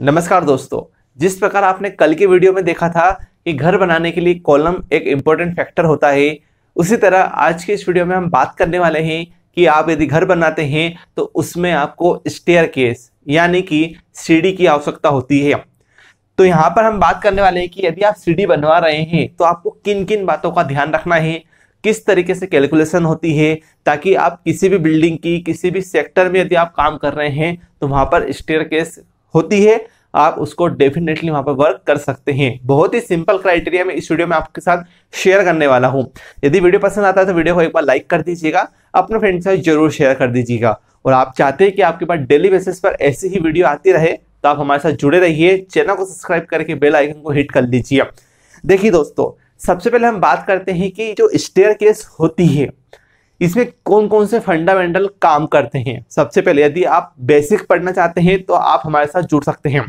नमस्कार दोस्तों जिस प्रकार आपने कल के वीडियो में देखा था कि घर बनाने के लिए कॉलम एक इम्पोर्टेंट फैक्टर होता है उसी तरह आज के इस वीडियो में हम बात करने वाले हैं कि आप यदि घर बनाते हैं तो उसमें आपको स्टेयर केस यानी कि सीढ़ी की आवश्यकता होती है तो यहाँ पर हम बात करने वाले हैं कि यदि आप सीढ़ी बनवा रहे हैं तो आपको किन किन बातों का ध्यान रखना है किस तरीके से कैलकुलेशन होती है ताकि आप किसी भी बिल्डिंग की किसी भी सेक्टर में यदि आप काम कर रहे हैं तो वहाँ पर स्टेयर केस होती है आप उसको डेफिनेटली वहां पर वर्क कर सकते हैं बहुत ही सिंपल क्राइटेरिया में इस वीडियो में आपके साथ शेयर करने वाला हूं यदि वीडियो पसंद आता है तो वीडियो को एक बार लाइक कर दीजिएगा अपने फ्रेंड से जरूर शेयर कर दीजिएगा और आप चाहते हैं कि आपके पास डेली बेसिस पर ऐसी ही वीडियो आती रहे तो आप हमारे साथ जुड़े रहिए चैनल को सब्सक्राइब करके बेल आइकन को हिट कर लीजिए देखिए दोस्तों सबसे पहले हम बात करते हैं कि जो स्टेयर केस होती है इसमें कौन कौन से फंडामेंटल काम करते हैं सबसे पहले यदि आप बेसिक पढ़ना चाहते हैं तो आप हमारे साथ जुड़ सकते हैं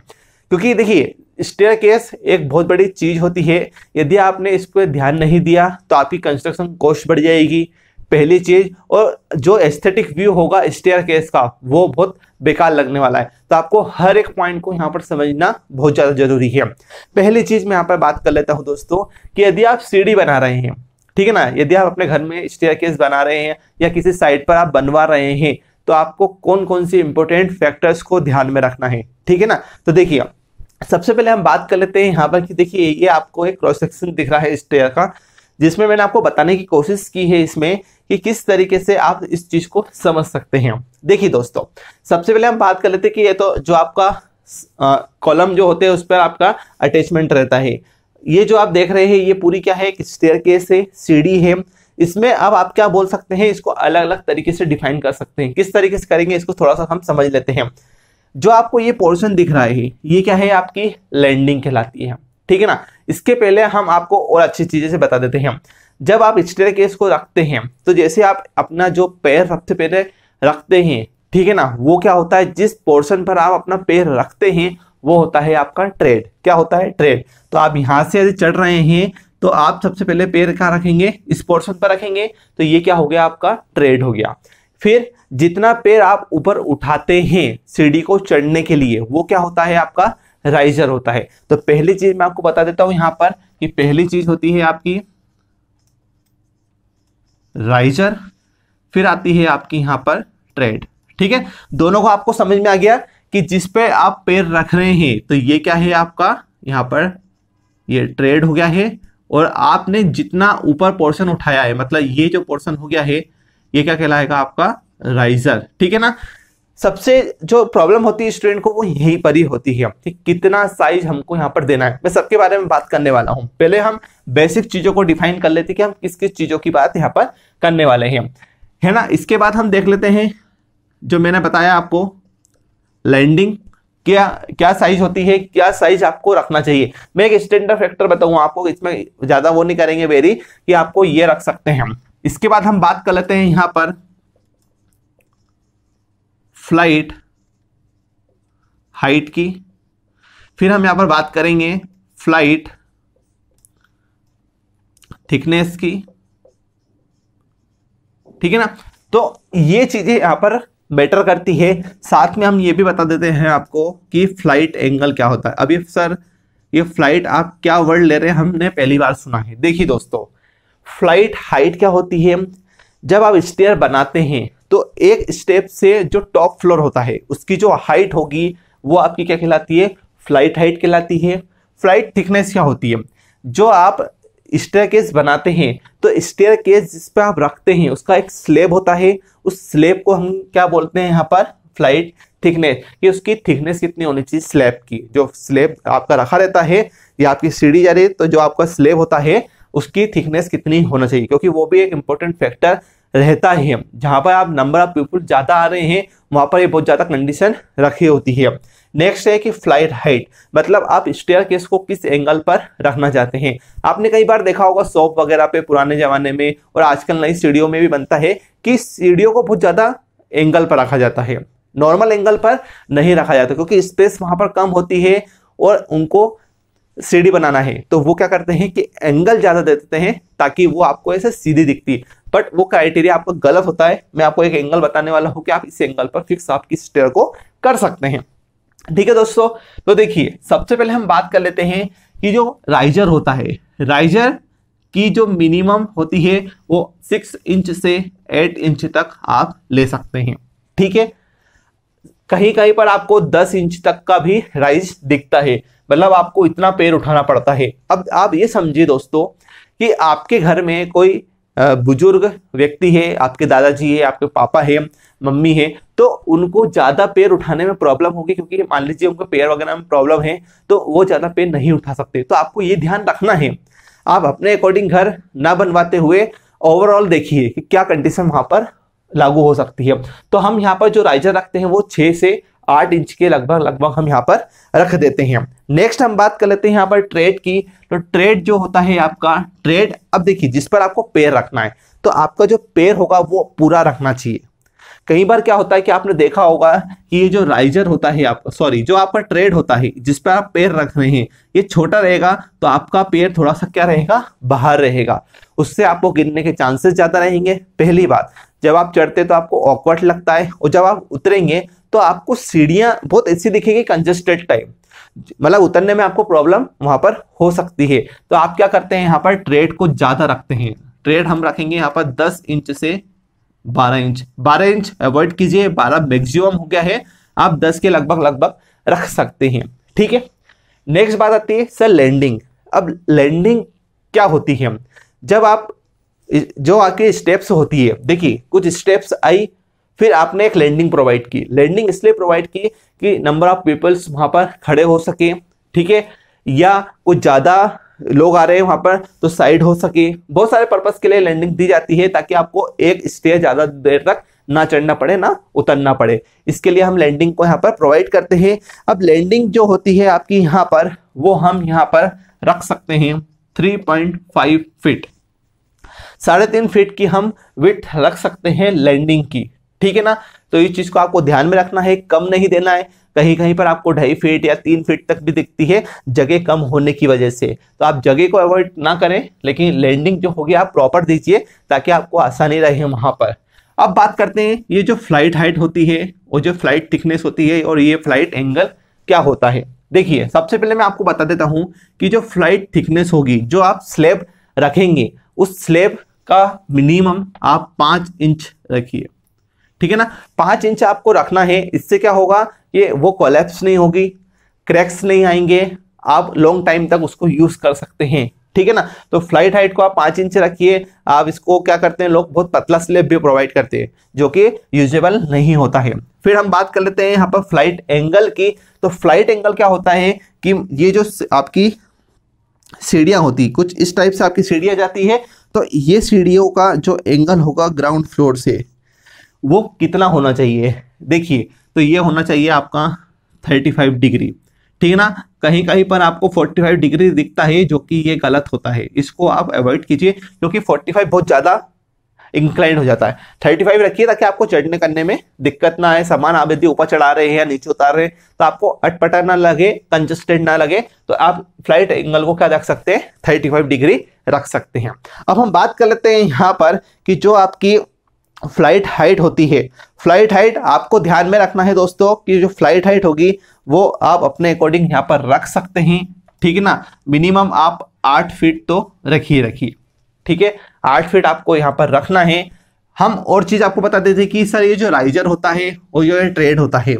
क्योंकि देखिए स्टेयर केस एक बहुत बड़ी चीज़ होती है यदि आपने इस पर ध्यान नहीं दिया तो आपकी कंस्ट्रक्शन कॉस्ट बढ़ जाएगी पहली चीज़ और जो एस्थेटिक व्यू होगा स्टेयर केस का वो बहुत बेकार लगने वाला है तो आपको हर एक पॉइंट को यहाँ पर समझना बहुत ज़्यादा जरूरी है पहली चीज़ मैं यहाँ पर बात कर लेता हूँ दोस्तों कि यदि आप सीढ़ी बना रहे हैं ठीक है ना यदि आप अपने घर में स्टेयर केस बना रहे हैं या किसी साइट पर आप बनवा रहे हैं तो आपको कौन कौन सी इंपॉर्टेंट फैक्टर्स को ध्यान में रखना है ठीक है ना तो देखिए सबसे पहले हम बात कर लेते हैं यहाँ पर कि देखिए ये आपको एक क्रॉस सेक्शन दिख रहा है स्टेयर का जिसमें मैंने आपको बताने की कोशिश की है इसमें कि किस तरीके से आप इस चीज को समझ सकते हैं देखिए दोस्तों सबसे पहले हम बात कर लेते हैं कि ये तो जो आपका कॉलम जो होते हैं उस पर आपका अटैचमेंट रहता है ये जो आप देख रहे हैं ये पूरी क्या है एक स्टेयर केस है सीढ़ी है इसमें अब आप क्या बोल सकते हैं इसको अलग अलग तरीके से डिफाइन कर सकते हैं किस तरीके से करेंगे इसको थोड़ा सा हम समझ लेते हैं जो आपको ये पोर्शन दिख रहा है ये क्या है आपकी लैंडिंग कहलाती है ठीक है ना इसके पहले हम आपको और अच्छी चीज़ें से बता देते हैं जब आप स्टेयर केस को रखते हैं तो जैसे आप अपना जो पैर सबसे पहले रखते हैं ठीक है ना वो क्या होता है जिस पोर्शन पर आप अपना पैर रखते हैं वो होता है आपका ट्रेड क्या होता है ट्रेड तो आप यहाँ से यदि चढ़ रहे हैं तो आप सबसे पहले पैर कहाँ रखेंगे इस पर रखेंगे तो ये क्या हो गया आपका ट्रेड हो गया फिर जितना पैर आप ऊपर उठाते हैं सीढ़ी को चढ़ने के लिए वो क्या होता है आपका राइजर होता है तो पहली चीज मैं आपको बता देता हूं यहां पर कि पहली चीज होती है आपकी राइजर फिर आती है आपकी यहां पर ट्रेड ठीक है दोनों को आपको समझ में आ गया कि जिस पे आप पैर रख रहे हैं तो ये क्या है आपका यहाँ पर ये ट्रेड हो गया है और आपने जितना ऊपर पोर्शन उठाया है मतलब ये जो पोर्शन हो गया है ये क्या कहलाएगा आपका राइजर ठीक है ना सबसे जो प्रॉब्लम होती है स्टूडेंट को वो यहीं पर ही होती है ठीक कितना साइज हमको यहाँ पर देना है मैं सबके बारे में बात करने वाला हूँ पहले हम बेसिक चीज़ों को डिफाइन कर लेते हैं कि हम किस किस चीज़ों की बात यहाँ पर करने वाले हैं है ना इसके बाद हम देख लेते हैं जो मैंने बताया आपको लैंडिंग क्या क्या साइज होती है क्या साइज आपको रखना चाहिए मैं एक स्टैंडर्ड फैक्टर बताऊं आपको इसमें ज्यादा वो नहीं करेंगे वेरी कि आपको ये रख सकते हैं इसके बाद हम बात कर लेते हैं यहां पर फ्लाइट हाइट की फिर हम यहां पर बात करेंगे फ्लाइट थिकनेस की ठीक है ना तो ये चीजें यहां पर बेटर करती है साथ में हम ये भी बता देते हैं आपको कि फ्लाइट एंगल क्या होता है अभी सर ये फ्लाइट आप क्या वर्ड ले रहे हैं हमने पहली बार सुना है देखिए दोस्तों फ्लाइट हाइट क्या होती है जब आप स्टेयर बनाते हैं तो एक स्टेप से जो टॉप फ्लोर होता है उसकी जो हाइट होगी वो आपकी क्या कहलाती है फ्लाइट हाइट कहलाती है फ्लाइट थिकनेस क्या होती है जो आप स्टेयर केस बनाते हैं तो स्टेयर केस जिस पर आप रखते हैं उसका एक स्लेब होता है उस स्लेब को हम क्या बोलते हैं यहाँ पर फ्लाइट थिकनेस कि उसकी थिकनेस कितनी होनी चाहिए स्लेब की जो स्लेब आपका रखा रहता है या आपकी सीढ़ी जा रही है तो जो आपका स्लेब होता है उसकी थिकनेस कितनी होना चाहिए क्योंकि वो भी एक इंपॉर्टेंट फैक्टर रहता है जहाँ पर आप नंबर ऑफ पीपल ज़्यादा आ रहे हैं वहाँ पर ये बहुत ज़्यादा कंडीशन रखी होती है नेक्स्ट है कि फ्लाइट हाइट मतलब आप स्टेयर केस को किस एंगल पर रखना चाहते हैं आपने कई बार देखा होगा सॉप वगैरह पे पुराने ज़माने में और आजकल नई सीढ़ियों में भी बनता है कि सीढ़ियों को बहुत ज़्यादा एंगल पर रखा जाता है नॉर्मल एंगल पर नहीं रखा जाता क्योंकि स्पेस वहाँ पर कम होती है और उनको सीढ़ी बनाना है तो वो क्या करते हैं कि एंगल ज़्यादा दे देते हैं ताकि वो आपको ऐसे सीधी दिखती है बट वो क्राइटेरिया आपका गलत होता है मैं आपको एक एंगल बताने वाला हूँ कि आप इस एंगल पर फिक्स आप किस स्टेयर को कर सकते हैं ठीक है दोस्तों तो देखिए सबसे पहले हम बात कर लेते हैं कि जो राइजर होता है राइजर की जो मिनिमम होती है वो सिक्स इंच से एट इंच तक आप ले सकते हैं ठीक है कहीं कहीं पर आपको 10 इंच तक का भी राइज दिखता है मतलब आपको इतना पेड़ उठाना पड़ता है अब आप ये समझिए दोस्तों कि आपके घर में कोई बुजुर्ग व्यक्ति है आपके दादाजी है आपके पापा है मम्मी है तो उनको ज़्यादा पेड़ उठाने में प्रॉब्लम होगी क्योंकि मान लीजिए उनके पेड़ वगैरह में प्रॉब्लम है तो वो ज़्यादा पेड़ नहीं उठा सकते तो आपको ये ध्यान रखना है आप अपने अकॉर्डिंग घर ना बनवाते हुए ओवरऑल देखिए कि क्या कंडीशन वहाँ पर लागू हो सकती है तो हम यहाँ पर जो राइजर रखते हैं वो छः से आठ इंच के लगभग लगभग हम यहाँ पर रख देते हैं नेक्स्ट हम बात कर लेते हैं यहाँ पर ट्रेड की तो ट्रेड जो होता है आपका ट्रेड अब देखिए जिस पर आपको पैर रखना है तो आपका जो पैर होगा वो पूरा रखना चाहिए कई बार क्या होता है कि आपने देखा होगा कि ये जो राइजर होता है आपका सॉरी जो आपका ट्रेड होता है जिस पर आप पैर रख रहे हैं ये छोटा रहेगा तो आपका पैर थोड़ा सा क्या रहेगा बाहर रहेगा उससे आपको गिरने के चांसेस ज़्यादा रहेंगे पहली बात जब आप चढ़ते तो आपको ऑकवर्ट लगता है और जब आप उतरेंगे तो आपको सीढ़ियाँ बहुत ऐसी दिखेगी कंजेस्टेड टाइप मतलब उतरने में आपको प्रॉब्लम वहाँ पर हो सकती है तो आप क्या करते हैं यहाँ पर ट्रेड को ज़्यादा रखते हैं ट्रेड हम रखेंगे यहाँ पर दस इंच से बारह इंच बारह इंच अवॉइड कीजिए बारह मैक्सिमम हो गया है आप दस के लगभग लगभग रख सकते हैं ठीक है नेक्स्ट बात आती है सर लैंडिंग अब लैंडिंग क्या होती है जब आप जो आपके स्टेप्स होती है देखिए कुछ स्टेप्स आई फिर आपने एक लैंडिंग प्रोवाइड की लैंडिंग इसलिए प्रोवाइड की कि नंबर ऑफ पीपल्स वहाँ पर खड़े हो सके ठीक है या कुछ ज़्यादा लोग आ रहे हैं वहाँ पर तो साइड हो सके बहुत सारे पर्पज़ के लिए लैंडिंग दी जाती है ताकि आपको एक स्टेज ज़्यादा देर तक ना चढ़ना पड़े ना उतरना पड़े इसके लिए हम लैंडिंग को यहाँ पर प्रोवाइड करते हैं अब लैंडिंग जो होती है आपकी यहाँ पर वो हम यहाँ पर रख सकते हैं 3.5 फीट साढ़े तीन फीट की हम विथ रख सकते हैं लैंडिंग की ठीक है ना तो इस चीज़ को आपको ध्यान में रखना है कम नहीं देना है कहीं कहीं पर आपको ढाई फीट या तीन फीट तक भी दिखती है जगह कम होने की वजह से तो आप जगह को अवॉइड ना करें लेकिन लैंडिंग जो होगी आप प्रॉपर दीजिए ताकि आपको आसानी रहे वहाँ पर अब बात करते हैं ये जो फ्लाइट हाइट होती है और जो फ्लाइट थिकनेस होती है और ये फ्लाइट एंगल क्या होता है देखिए सबसे पहले मैं आपको बता देता हूँ कि जो फ्लाइट थिकनेस होगी जो आप स्लेब रखेंगे उस स्लेब का मिनिमम आप पांच इंच रखिए ठीक है ना पांच इंच आपको रखना है इससे क्या होगा ये वो कोलेप्स नहीं होगी क्रैक्स नहीं आएंगे आप लॉन्ग टाइम तक उसको यूज़ कर सकते हैं ठीक है ना तो फ्लाइट हाइट को आप पांच इंच रखिए आप इसको क्या करते हैं लोग बहुत पतला स्लेब भी प्रोवाइड करते हैं जो कि यूजेबल नहीं होता है फिर हम बात कर लेते हैं यहाँ पर फ्लाइट एंगल की तो फ्लाइट एंगल क्या होता है कि ये जो आपकी सीढ़ियां होती कुछ इस टाइप से आपकी सीढ़ियाँ जाती है तो ये सीढ़ियों का जो एंगल होगा ग्राउंड फ्लोर से वो कितना होना चाहिए देखिए तो ये होना चाहिए आपका 35 डिग्री ठीक है ना कहीं कहीं पर आपको 45 डिग्री दिखता है जो कि ये गलत होता है इसको आप अवॉइड कीजिए क्योंकि 45 बहुत ज़्यादा इंक्लाइंड हो जाता है थर्टी फाइव रखिए ताकि आपको चढ़ने करने में दिक्कत ना आए सामान आप यदि ऊपर चढ़ा रहे हैं या नीचे उतार रहे हैं तो आपको अटपटा ना लगे कंजस्टेड ना लगे तो आप फ्लाइट एंगल को क्या रख सकते हैं थर्टी फाइव डिग्री रख सकते हैं अब हम बात कर लेते हैं यहाँ पर कि जो आपकी फ्लाइट हाइट होती है फ्लाइट हाइट आपको ध्यान में रखना है दोस्तों कि जो फ्लाइट हाइट होगी वो आप अपने अकॉर्डिंग यहाँ पर रख सकते हैं ठीक है ना मिनिमम आप आठ फीट तो रखिए रखिए ठीक है आठ फीट आपको यहाँ पर रखना है हम और चीज आपको बता देते कि सर ये जो राइजर होता है और ये ट्रेड होता है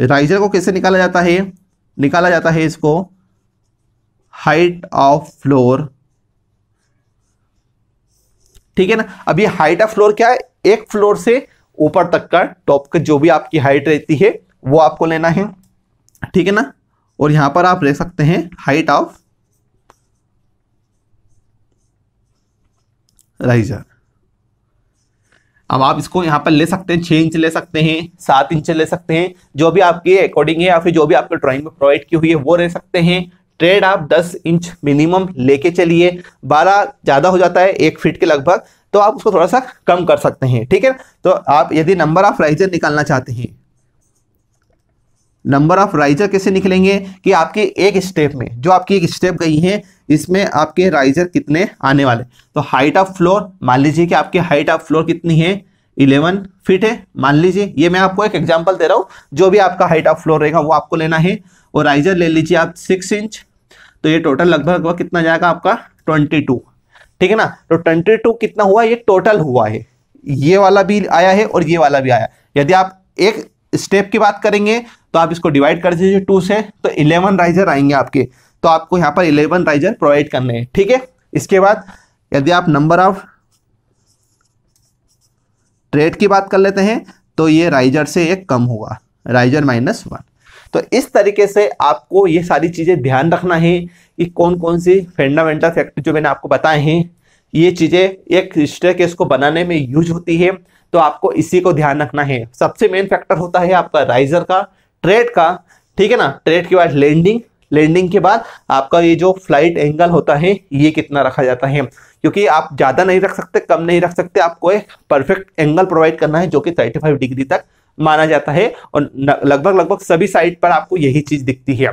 राइजर को कैसे निकाला जाता है निकाला जाता है इसको हाइट ऑफ फ्लोर ठीक है ना अब ये हाइट ऑफ फ्लोर क्या है एक फ्लोर से ऊपर तक का टॉप का जो भी आपकी हाइट रहती है वो आपको लेना है ठीक है ना और यहां पर आप देख सकते हैं हाइट ऑफ राइजर अब आप इसको यहाँ पर ले सकते हैं छः इंच ले सकते हैं सात इंच ले सकते हैं जो भी आपके अकॉर्डिंग है या फिर जो भी आपके ड्राइंग में प्रोवाइड की हुई है वो ले सकते हैं ट्रेड आप 10 इंच मिनिमम लेके चलिए 12 ज़्यादा हो जाता है एक फीट के लगभग तो आप उसको थोड़ा सा कम कर सकते हैं ठीक है तो आप यदि नंबर ऑफ राइजर निकालना चाहते हैं नंबर ऑफ राइजर कैसे निकलेंगे कि आपके एक स्टेप में जो आपकी एक स्टेप गई है इसमें आपके राइजर कितने आने वाले तो हाइट ऑफ फ्लोर मान लीजिए कि आपकी हाइट ऑफ फ्लोर कितनी है इलेवन फिट है मान लीजिए ये मैं आपको एक एग्जाम्पल दे रहा हूँ जो भी आपका हाइट ऑफ फ्लोर रहेगा वो आपको लेना है और राइजर ले लीजिए आप सिक्स इंच तो ये टोटल लगभग लगभग कितना जाएगा आपका ट्वेंटी टू ठीक है ना तो ट्वेंटी टू कितना हुआ ये टोटल हुआ है ये वाला भी आया है और ये वाला भी आया यदि आप एक स्टेप की बात करेंगे तो आप इसको डिवाइड कर दीजिए टू से तो इलेवन राइजर आएंगे आपके तो आपको यहाँ पर इलेवन राइजर प्रोवाइड करने हैं ठीक है इसके बाद यदि आप नंबर ऑफ ट्रेड की बात कर लेते हैं तो ये राइजर से एक कम होगा राइजर माइनस वन तो इस तरीके से आपको ये सारी चीज़ें ध्यान रखना है कि कौन कौन सी फंडामेंटल फैक्टर जो मैंने आपको बताए हैं ये चीज़ें एक रजिस्टर केस को बनाने में यूज होती है तो आपको इसी को ध्यान रखना है सबसे मेन फैक्टर होता है आपका राइजर का ट्रेड का ठीक है ना ट्रेड के बाद लैंडिंग लैंडिंग के बाद आपका ये जो फ्लाइट एंगल होता है ये कितना रखा जाता है क्योंकि आप ज़्यादा नहीं रख सकते कम नहीं रख सकते आपको एक परफेक्ट एंगल प्रोवाइड करना है जो कि 35 डिग्री तक माना जाता है और लगभग लगभग सभी साइड पर आपको यही चीज दिखती है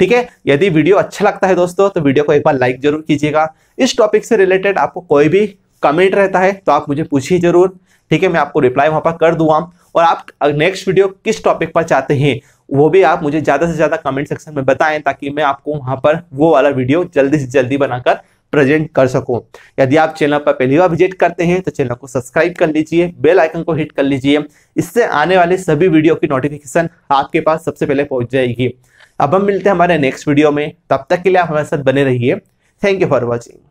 ठीक है यदि वीडियो अच्छा लगता है दोस्तों तो वीडियो को एक बार लाइक जरूर कीजिएगा इस टॉपिक से रिलेटेड आपको कोई भी कमेंट रहता है तो आप मुझे पूछिए जरूर ठीक है मैं आपको रिप्लाई वहाँ पर कर दूंगा और आप नेक्स्ट वीडियो किस टॉपिक पर चाहते हैं वो भी आप मुझे ज़्यादा से ज़्यादा कमेंट सेक्शन में बताएं ताकि मैं आपको वहाँ पर वो वाला वीडियो जल्दी से जल्दी बनाकर प्रेजेंट कर सकूं यदि आप चैनल पर पहली बार विजिट करते हैं तो चैनल को सब्सक्राइब कर लीजिए बेल आइकन को हिट कर लीजिए इससे आने वाले सभी वीडियो की नोटिफिकेशन आपके पास सबसे पहले पहुंच जाएगी अब हम मिलते हैं हमारे नेक्स्ट वीडियो में तब तक के लिए आप हमारे साथ बने रहिए थैंक यू फॉर वॉचिंग